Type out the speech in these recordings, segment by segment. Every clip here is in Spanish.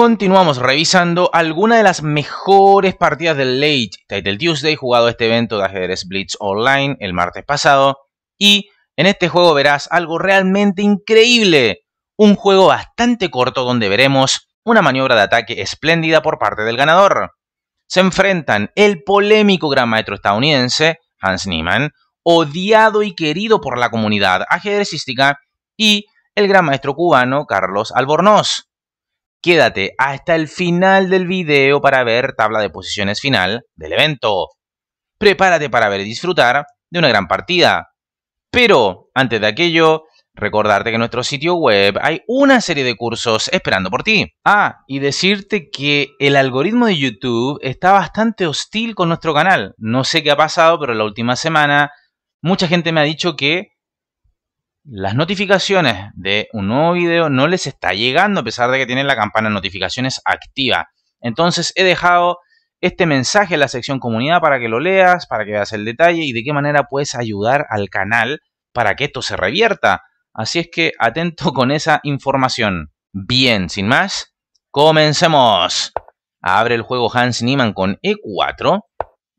Continuamos revisando algunas de las mejores partidas del Late Title Tuesday jugado este evento de ajedrez Blitz Online el martes pasado. Y en este juego verás algo realmente increíble. Un juego bastante corto donde veremos una maniobra de ataque espléndida por parte del ganador. Se enfrentan el polémico gran maestro estadounidense, Hans Niemann, odiado y querido por la comunidad ajedrecística, y el gran maestro cubano, Carlos Albornoz. Quédate hasta el final del video para ver tabla de posiciones final del evento. Prepárate para ver y disfrutar de una gran partida. Pero, antes de aquello, recordarte que en nuestro sitio web hay una serie de cursos esperando por ti. Ah, y decirte que el algoritmo de YouTube está bastante hostil con nuestro canal. No sé qué ha pasado, pero la última semana mucha gente me ha dicho que las notificaciones de un nuevo video no les está llegando a pesar de que tienen la campana de notificaciones activa. Entonces he dejado este mensaje en la sección comunidad para que lo leas, para que veas el detalle y de qué manera puedes ayudar al canal para que esto se revierta. Así es que atento con esa información. Bien, sin más, comencemos. Abre el juego Hans Niemann con E4.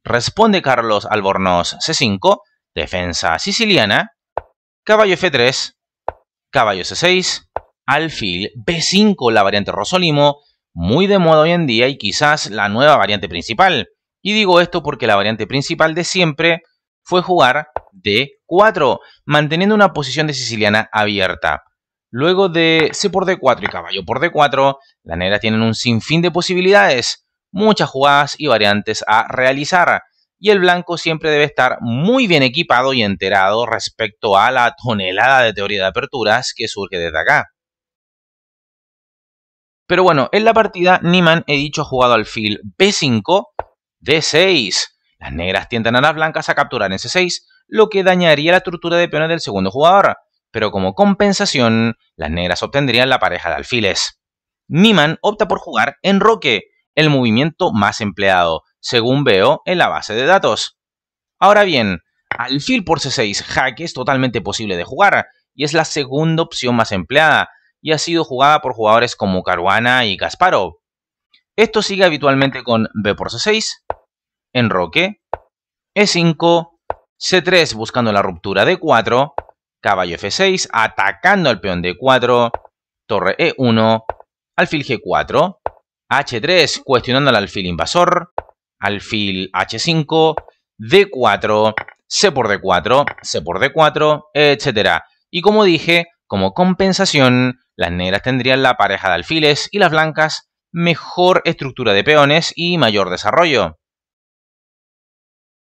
Responde Carlos Albornoz C5, defensa siciliana, Caballo F3, caballo C6, alfil B5, la variante Rosolimo, muy de moda hoy en día y quizás la nueva variante principal. Y digo esto porque la variante principal de siempre fue jugar D4, manteniendo una posición de siciliana abierta. Luego de C por D4 y caballo por D4, la negra tienen un sinfín de posibilidades, muchas jugadas y variantes a realizar y el blanco siempre debe estar muy bien equipado y enterado respecto a la tonelada de teoría de aperturas que surge desde acá. Pero bueno, en la partida Niman, he dicho, ha jugado alfil B5, D6. Las negras tientan a las blancas a capturar en C6, lo que dañaría la estructura de peones del segundo jugador. Pero como compensación, las negras obtendrían la pareja de alfiles. Niman opta por jugar en roque, el movimiento más empleado, según veo en la base de datos. Ahora bien, alfil por c6 jaque es totalmente posible de jugar y es la segunda opción más empleada y ha sido jugada por jugadores como Caruana y Kasparov. Esto sigue habitualmente con b por c6, enroque, e5, c3 buscando la ruptura de 4, caballo f6 atacando al peón d4, torre e1, alfil g4, H3, cuestionando al alfil invasor. Alfil H5, D4, C por D4, C por D4, etc. Y como dije, como compensación, las negras tendrían la pareja de alfiles y las blancas mejor estructura de peones y mayor desarrollo.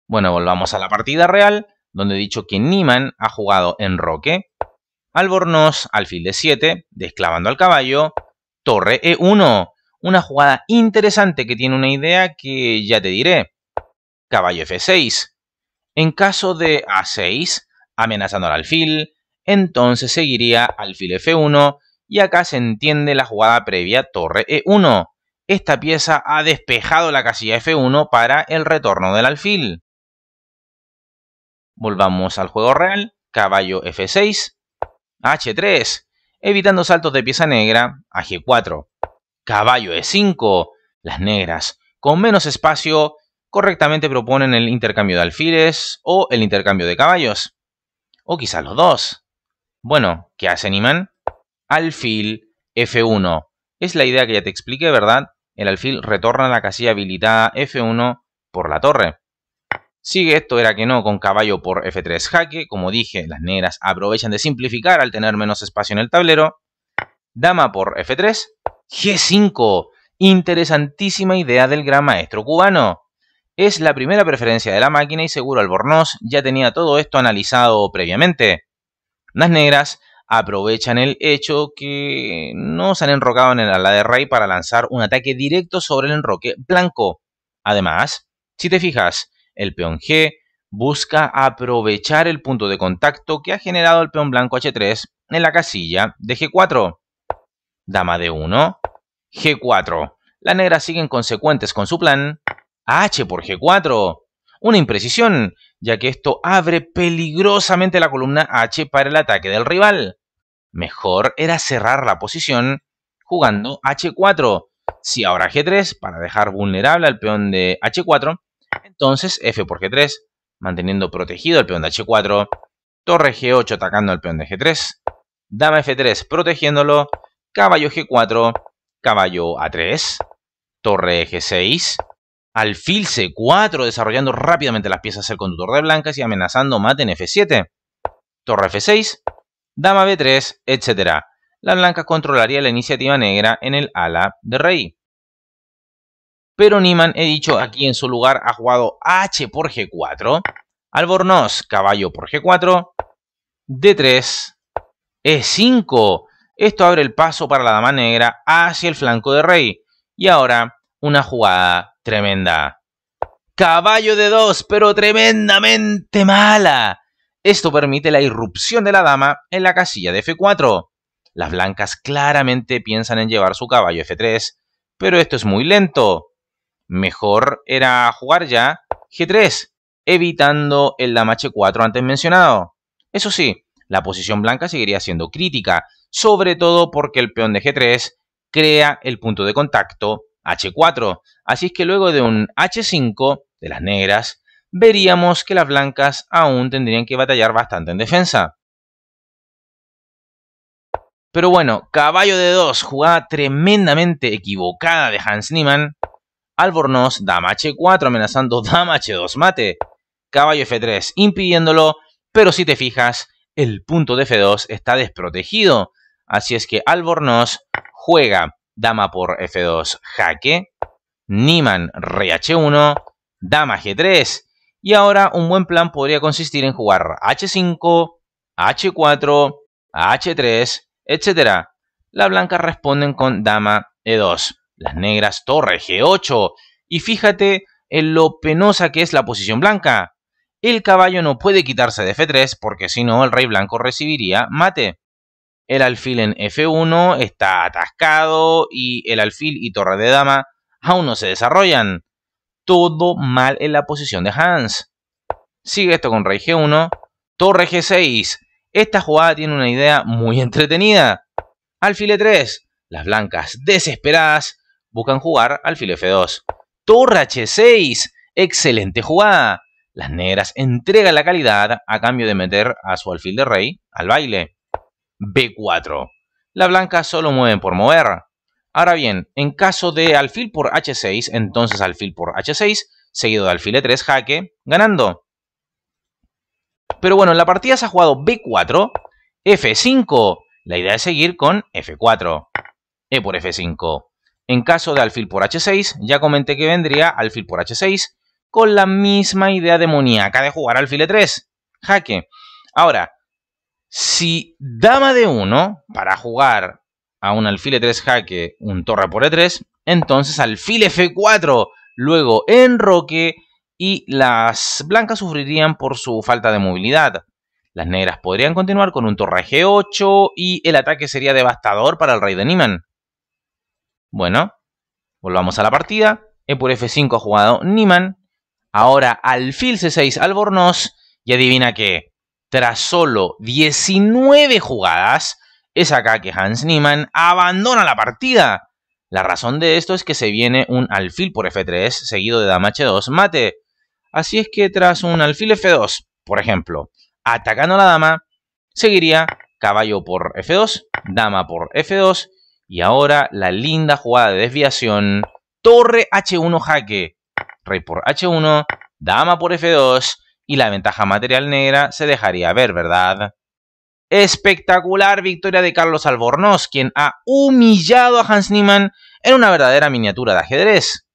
Bueno, volvamos a la partida real, donde he dicho que Niman ha jugado en roque, albornoz, alfil d 7, desclavando al caballo, torre E1, una jugada interesante que tiene una idea que ya te diré. Caballo F6. En caso de A6, amenazando al alfil, entonces seguiría alfil F1 y acá se entiende la jugada previa torre E1. Esta pieza ha despejado la casilla F1 para el retorno del alfil. Volvamos al juego real, caballo F6, H3, evitando saltos de pieza negra a G4 caballo e 5. Las negras, con menos espacio, correctamente proponen el intercambio de alfiles o el intercambio de caballos. O quizás los dos. Bueno, ¿qué hacen, imán? Alfil F1. Es la idea que ya te expliqué, ¿verdad? El alfil retorna a la casilla habilitada F1 por la torre. Sigue esto, era que no, con caballo por F3 jaque. Como dije, las negras aprovechan de simplificar al tener menos espacio en el tablero. Dama por F3, G5. Interesantísima idea del gran maestro cubano. Es la primera preferencia de la máquina y seguro Albornoz ya tenía todo esto analizado previamente. Las negras aprovechan el hecho que no se han enrocado en el ala de rey para lanzar un ataque directo sobre el enroque blanco. Además, si te fijas, el peón G busca aprovechar el punto de contacto que ha generado el peón blanco H3 en la casilla de G4 dama de 1, g4. Las negras siguen consecuentes con su plan, h por g4. Una imprecisión, ya que esto abre peligrosamente la columna h para el ataque del rival. Mejor era cerrar la posición jugando h4. Si ahora g3, para dejar vulnerable al peón de h4, entonces f por g3, manteniendo protegido el peón de h4, torre g8 atacando al peón de g3, dama f3 protegiéndolo, caballo G4, caballo A3, torre G6, alfil C4, desarrollando rápidamente las piezas del conductor de blancas y amenazando mate en F7, torre F6, dama B3, etc. La blancas controlaría la iniciativa negra en el ala de rey. Pero Niman, he dicho, aquí en su lugar ha jugado H por G4, Albornoz, caballo por G4, D3, E5, esto abre el paso para la dama negra hacia el flanco de rey. Y ahora una jugada tremenda. Caballo de 2, pero tremendamente mala. Esto permite la irrupción de la dama en la casilla de F4. Las blancas claramente piensan en llevar su caballo F3, pero esto es muy lento. Mejor era jugar ya G3, evitando el dama H4 antes mencionado. Eso sí, la posición blanca seguiría siendo crítica, sobre todo porque el peón de G3 crea el punto de contacto H4. Así es que luego de un H5 de las negras, veríamos que las blancas aún tendrían que batallar bastante en defensa. Pero bueno, caballo de 2, jugada tremendamente equivocada de Hans Niemann. Albornoz, dama H4, amenazando dama H2 mate. Caballo F3, impidiéndolo, pero si te fijas, el punto de F2 está desprotegido. Así es que Albornoz juega dama por F2 jaque, Niman rey H1, dama G3. Y ahora un buen plan podría consistir en jugar H5, H4, H3, etc. Las blancas responden con dama E2, las negras torre G8. Y fíjate en lo penosa que es la posición blanca. El caballo no puede quitarse de f3 porque si no el rey blanco recibiría mate. El alfil en f1 está atascado y el alfil y torre de dama aún no se desarrollan. Todo mal en la posición de Hans. Sigue esto con rey g1, torre g6. Esta jugada tiene una idea muy entretenida. Alfil e3. Las blancas desesperadas buscan jugar alfil f2. Torre h6. Excelente jugada las negras entregan la calidad a cambio de meter a su alfil de rey al baile. B4. La blanca solo mueve por mover. Ahora bien, en caso de alfil por H6, entonces alfil por H6, seguido de alfil E3 jaque, ganando. Pero bueno, en la partida se ha jugado B4, F5. La idea es seguir con F4. E por F5. En caso de alfil por H6, ya comenté que vendría alfil por H6, con la misma idea demoníaca de jugar alfil 3. Jaque. Ahora, si dama de 1 para jugar a un alfil 3 jaque, un torre por E3, entonces alfil F4, luego enroque y las blancas sufrirían por su falta de movilidad. Las negras podrían continuar con un torre G8 y el ataque sería devastador para el rey de Niman. Bueno, volvamos a la partida. E por F5 ha jugado Niman. Ahora alfil C6 Albornoz y adivina qué. Tras solo 19 jugadas, es acá que Hans Niemann abandona la partida. La razón de esto es que se viene un alfil por F3 seguido de dama H2 mate. Así es que tras un alfil F2, por ejemplo, atacando a la dama, seguiría caballo por F2, dama por F2 y ahora la linda jugada de desviación, torre H1 jaque rey por h1, dama por f2 y la ventaja material negra se dejaría ver, ¿verdad? Espectacular victoria de Carlos Albornoz, quien ha humillado a Hans Niemann en una verdadera miniatura de ajedrez.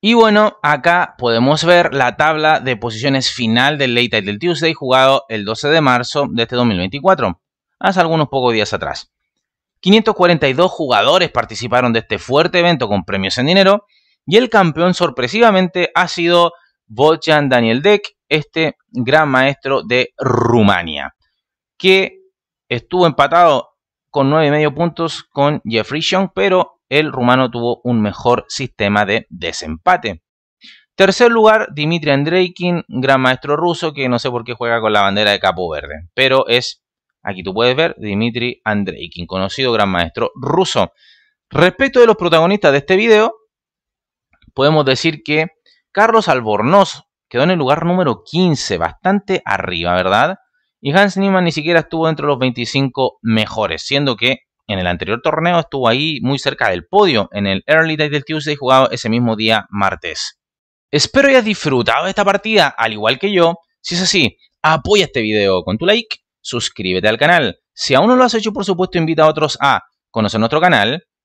Y bueno, acá podemos ver la tabla de posiciones final del Late Title Tuesday jugado el 12 de marzo de este 2024, hace algunos pocos días atrás. 542 jugadores participaron de este fuerte evento con premios en dinero y el campeón sorpresivamente ha sido Bojan Daniel Deck, este gran maestro de Rumania, que estuvo empatado con 9,5 puntos con Jeffrey Young, pero el rumano tuvo un mejor sistema de desempate. Tercer lugar, Dimitri Andreikin, gran maestro ruso, que no sé por qué juega con la bandera de Capo Verde, pero es, aquí tú puedes ver, Dimitri Andreikin, conocido gran maestro ruso. Respecto de los protagonistas de este video, podemos decir que Carlos Albornoz quedó en el lugar número 15, bastante arriba, ¿verdad? Y Hans Niemann ni siquiera estuvo dentro de los 25 mejores, siendo que en el anterior torneo estuvo ahí muy cerca del podio, en el Early Day del Tuesday jugado ese mismo día martes. Espero hayas disfrutado esta partida, al igual que yo. Si es así, apoya este video con tu like, suscríbete al canal. Si aún no lo has hecho, por supuesto, invita a otros a conocer nuestro canal,